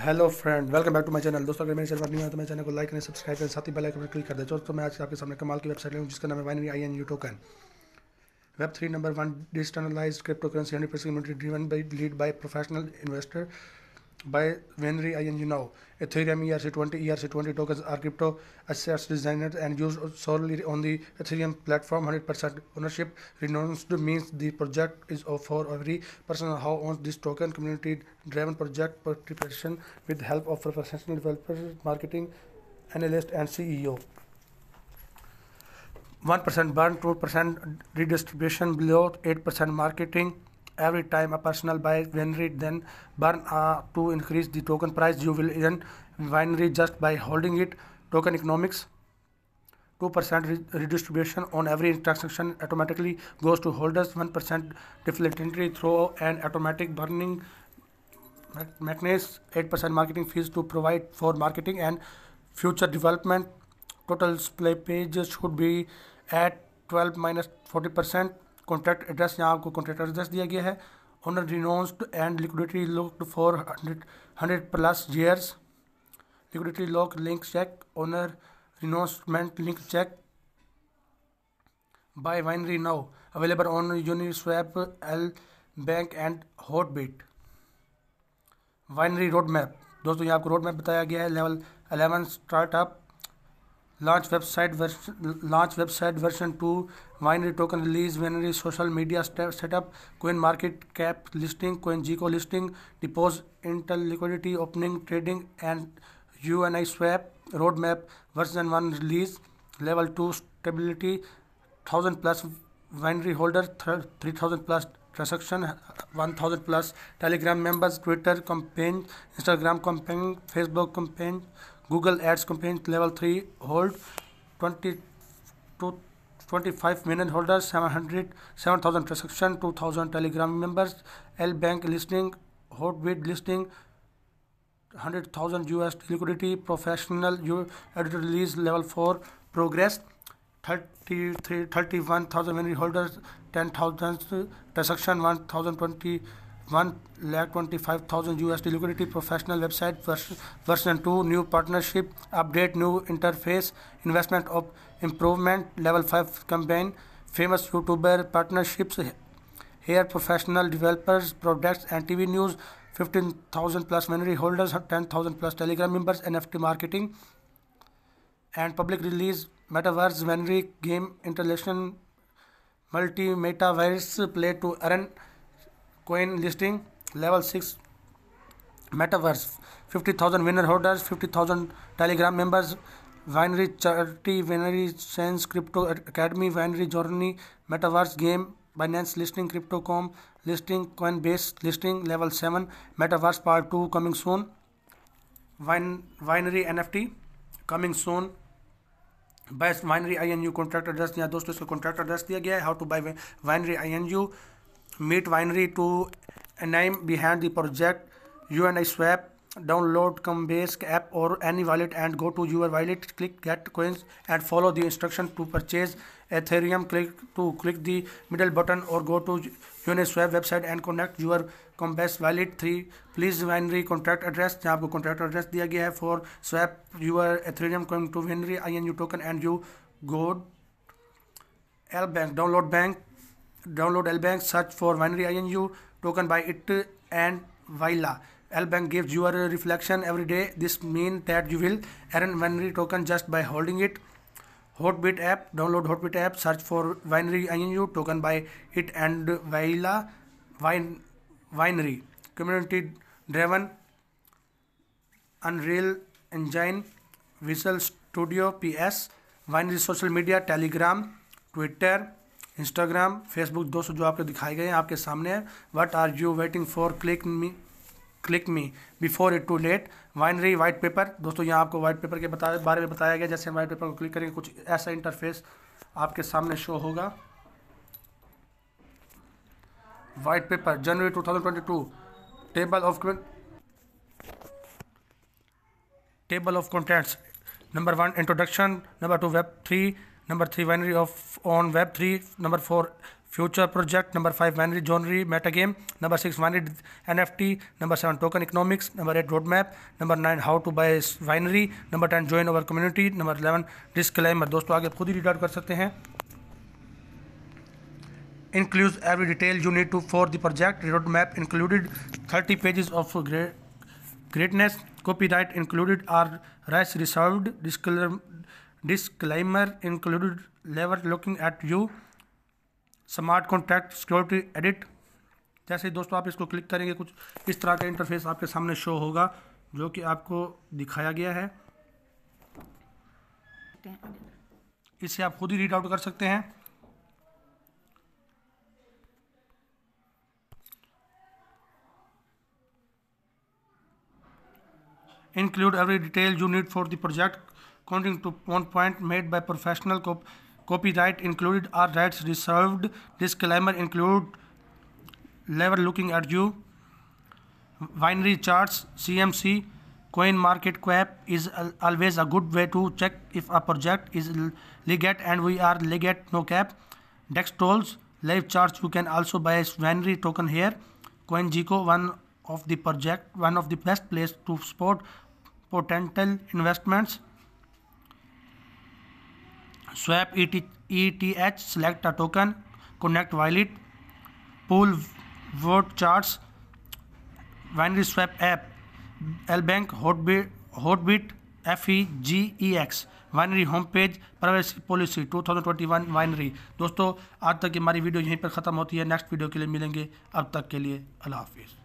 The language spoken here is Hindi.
Hello friend welcome back to my channel दोस्तों अगर मेरे चैनल पर नहीं आया तो मेरे चैनल को लाइक करें सब्सक्राइब करें साथ ही बेल आइकन पर क्लिक कर दें दोस्तों मैं आज आपके सामने कमाल की वेबसाइट लूँ जिसका नाम है winery I N U token web three number one digitalize crypto currency hundred percent driven by lead by professional investor by Venry ING now. Ethereum ERC20, ERC20 tokens are crypto assets designed and used solely on the Ethereum platform. 100% ownership renounced means the project is for every person who owns this token. Community-driven project participation with help of professional developers, marketing analyst, and CEO. 1% burn, 2% redistribution below, 8% marketing, every time a personal buy winery then burn uh, to increase the token price you will earn winery just by holding it token economics 2% redistribution on every transaction automatically goes to holders 1% deflationary throw and automatic burning mechanism 8% marketing fees to provide for marketing and future development total play pages should be at 12 minus 40% contact address यहाँ आपको कॉन्टैक्ट एड्रेस दिया गया है owner renounced and liquidity locked for hundred hundred plus years liquidity lock link check owner renouncement link check by winery now available LBank and Hotbit winery road map दोस्तों यहाँ आपको रोड मैप बताया गया है level eleven startup launch website launch website version two winery token release winery social media setup market cap listing CoinGecko listing deposit enter liquidity opening trading and U N I swap road map version one release level two stability thousand plus winery holder three thousand plus transaction one thousand plus Telegram members Twitter campaign Instagram campaign Facebook campaign Google Ads campaign level 3 hold 20 to 25 million holders, 700, 7,000 transactions, 2,000 Telegram members, L Bank listing, Hotbit listing, 100,000 US liquidity, professional U editor release level 4, progress, 31,000 holders, 10,000 uh, transaction, 1,020 one lakh twenty five thousand USD Liquidity professional website version, version two new partnership update new interface investment of improvement level five campaign famous YouTuber partnerships here professional developers products and TV news 15,000 plus memory holders 10,000 plus telegram members NFT marketing and public release metaverse memory game installation multi metaverse play to earn coin listing level six metaverse fifty thousand winner holders fifty thousand Telegram members winery charity winery sense crypto academy winery journey metaverse game Binance listing crypto com listing Coinbase listing level seven metaverse part two coming soon wine winery N F T coming soon best winery I N U contract address दिया दोस्तों इसको कॉन्ट्रैक्ट एड्रेस दिया गया है how to buy winery I N you meet winery to anime behind the project U N I swap download Coinbase app और any wallet and go to your wallet click get coins and follow the instruction to purchase Ethereum click to click the middle button और go to U N swap website and contact your Coinbase wallet three please winery contact address जहाँ आपको कॉन्टैक्ट एड्रेस दिया गया है फॉर स्वैप यूर एथेरियम क्वेंग to वेनरी I N U token and you गोड LBank download bank download LBank, search for Winery INU token, buy it and voila. LBank gives your reflection every day. This means that you will earn Winery token just by holding it. Hotbit app, download Hotbit app, search for Winery INU token, buy it and voila. Wine, winery, community driven, Unreal Engine, Visual Studio PS, Winery social media, Telegram, Twitter, Instagram Facebook दोस्तों जो आपको दिखाए गए हैं आपके सामने हैं what are you waiting for click me click me before it too late winery white paper दोस्तों यहाँ आपको वाइट पेपर के बारे में बताया गया जैसे हम वाइट पेपर को क्लिक करेंगे कुछ ऐसा इंटरफेस आपके सामने शो होगा white paper January 2022 table of table of contents number one introduction number two web three number three winery of on web three number four future project number five winery जॉनरी meta game number six winery N F T number seven token economics number eight road map number nine how to buy winery number ten join over community number eleven disclaimer दोस्तों आगे खुद ही रिकॉर्ड कर सकते हैं includes every detail you need to for the project road map included thirty pages of greatness copyright included are right reserve disclaimer Disclaimer included lever looking at you smart contract security audit जैसे दोस्तों आप इसको क्लिक करेंगे कुछ इस तरह का इंटरफेस आपके सामने शो होगा जो कि आपको दिखाया गया है इसे आप खुद ही रीड आउट कर सकते हैं include every detail you need for the project according to one point made by professional cop- copyright included are rights reserved. Disclaimer include never looking at you, winery charts, CMC, coin market cap is always a good way to check if a project is legit and we are legit no cap. Dex tolls, live charts you can also buy winery token here. Coin CoinGecko one of the project one of the best place to support potential investments. Swap E T E T H select a token connect swap app LBank Hotbit F E G E X winery home page privacy policy 2021 winery दोस्तों आज तक की हमारी वीडियो यहीं पर ख़त्म होती है नेक्स्ट वीडियो के लिए मिलेंगे अब तक के लिए अल्लाह हाफिज़